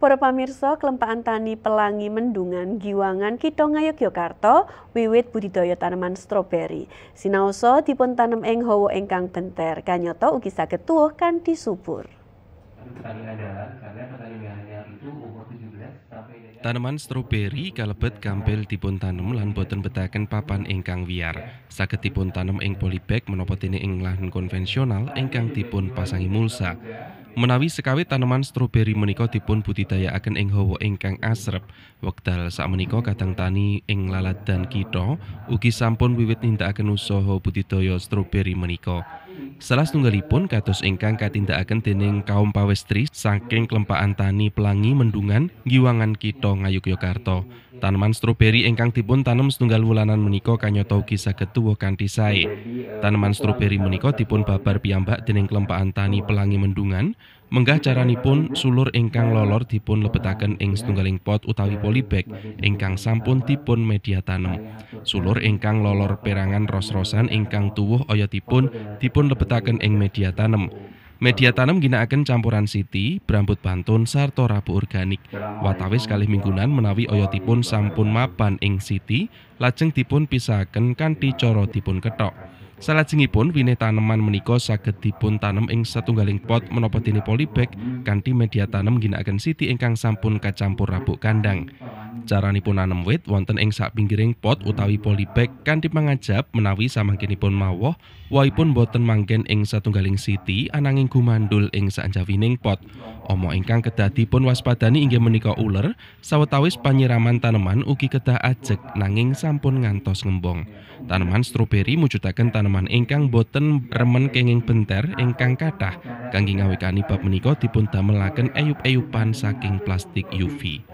Para pamirsa, kelempaan tani Pelangi Mendungan Giwangan Kitho Yogyakarta, wiwit budidaya tanaman stroberi. Sinaosa dipun tanem ing hawa ingkang benter, kanyoto ugi saged tuwuh kanthi subur. Tanaman stroberi kalebet kampil dipun tanem lan boten betaken papan ingkang wiyar. Saged dipun tanem ing polybag menapa dene ing lahan konvensional ingkang dipun pasangi mulsa. menawi sekawit tanaman stroberi menika dipun budidayakaken ing hawa ingkang asrep wekdal sakmenika kadang tani ing lalat dan kita ugi sampun wiwit nindakaken usaha budidaya stroberi menika Salah setunggalipun kados ingkang katindakaken dening kaum pawestri saking klempaan tani Pelangi Mendungan Giwangan Kitha Ngayogyakarta. Tanaman stroberi ingkang dipun tanem setunggal wulanan menika kanyata ugi saged tuwuh kanthi sae. Tanaman stroberi menika dipun babar piyambak dening klempaan tani Pelangi Mendungan Menggah caranipun sulur ingkang lolor dipun lebetaken ing setunggaling pot utawi polybag ingkang sampun dipun media tanem. Sulur ingkang lolor perangan ros-rosan ingkang tuwuh oyotipun dipun lebetaken ing media tanem. Media tanam ginakaken campuran siti, berambut bantun sarto rabu organik. Watawi sekali minggunan menawi oyotipun sampun mapan ing siti, lajeng dipun pisahaken kanthi cara dipun ketok. Salajengipun winih taneman menika saged dipun tanem ing satunggaling pot menapa dene polybag kanthi media tanem ginakaken siti ingkang sampun kacampur rabuk kandang. Caranipun nanem wit wonten ing sak pinggiring pot utawi polybag kanthi mangajab menawi samangkinipun mawoh, wohipun boten manggen ing satunggaling siti ananging gumandul ing sanjawining pot. Omo ingkang kedah dipun waspadani inggih menika uler, sawetawis panyiraman taneman ugi kedah ajek nanging sampun ngantos ngembong. Taneman stroberi mujudaken taneman ingkang boten remen kenging benter ingkang kathah. Kangge ngawekani bab menika dipun damelaken ayup-ayupan saking plastik UV.